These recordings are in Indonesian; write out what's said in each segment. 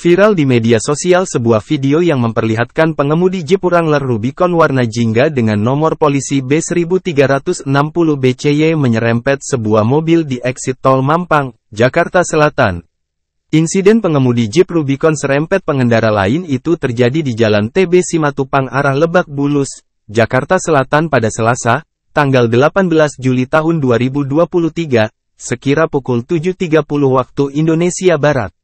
Viral di media sosial sebuah video yang memperlihatkan pengemudi Jeep Wrangler Rubicon warna jingga dengan nomor polisi B1360BCY menyerempet sebuah mobil di exit tol Mampang, Jakarta Selatan. Insiden pengemudi Jeep Rubicon serempet pengendara lain itu terjadi di Jalan TB Simatupang arah Lebak Bulus, Jakarta Selatan pada Selasa, tanggal 18 Juli tahun 2023, sekira pukul 7.30 waktu Indonesia Barat.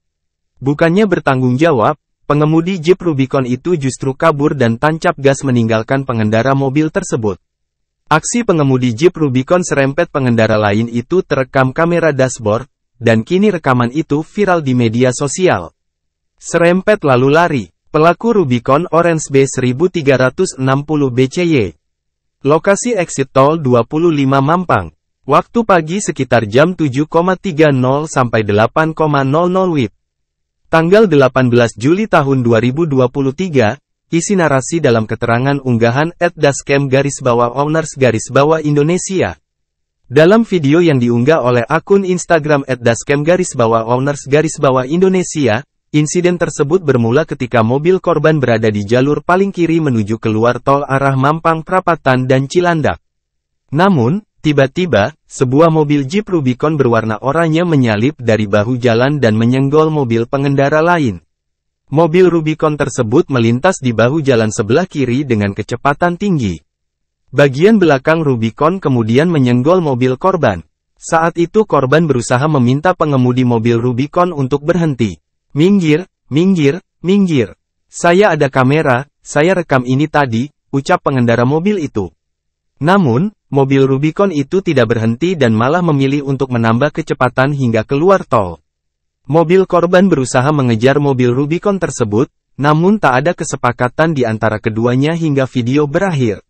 Bukannya bertanggung jawab, pengemudi Jeep Rubicon itu justru kabur dan tancap gas meninggalkan pengendara mobil tersebut. Aksi pengemudi Jeep Rubicon serempet pengendara lain itu terekam kamera dashboard, dan kini rekaman itu viral di media sosial. Serempet lalu lari, pelaku Rubicon Orange B 1360 BCY. Lokasi exit tol 25 Mampang. Waktu pagi sekitar jam 7.30 sampai 8.00 WIB. Tanggal 18 Juli tahun 2023, isi narasi dalam keterangan unggahan at dascam garis bawah owners garis bawah Indonesia. Dalam video yang diunggah oleh akun Instagram at dascam garis bawah owners garis bawah Indonesia, insiden tersebut bermula ketika mobil korban berada di jalur paling kiri menuju keluar tol arah Mampang Prapatan dan Cilandak. Namun, Tiba-tiba, sebuah mobil Jeep Rubicon berwarna oranye menyalip dari bahu jalan dan menyenggol mobil pengendara lain. Mobil Rubicon tersebut melintas di bahu jalan sebelah kiri dengan kecepatan tinggi. Bagian belakang Rubicon kemudian menyenggol mobil korban. Saat itu korban berusaha meminta pengemudi mobil Rubicon untuk berhenti. Minggir, minggir, minggir. Saya ada kamera, saya rekam ini tadi, ucap pengendara mobil itu. Namun, Mobil Rubicon itu tidak berhenti dan malah memilih untuk menambah kecepatan hingga keluar tol. Mobil korban berusaha mengejar mobil Rubicon tersebut, namun tak ada kesepakatan di antara keduanya hingga video berakhir.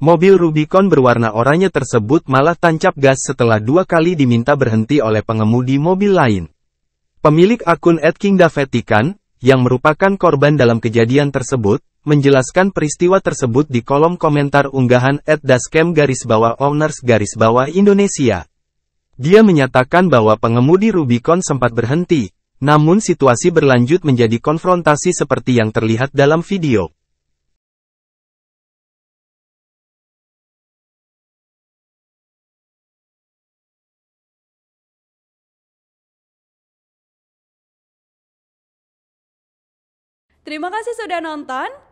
Mobil Rubicon berwarna oranye tersebut malah tancap gas setelah dua kali diminta berhenti oleh pengemudi mobil lain. Pemilik akun Ed King Davetikan, yang merupakan korban dalam kejadian tersebut, menjelaskan peristiwa tersebut di kolom komentar unggahan dascam garis bawah owners garis bawah Indonesia. Dia menyatakan bahwa pengemudi Rubicon sempat berhenti, namun situasi berlanjut menjadi konfrontasi seperti yang terlihat dalam video. Terima kasih sudah nonton.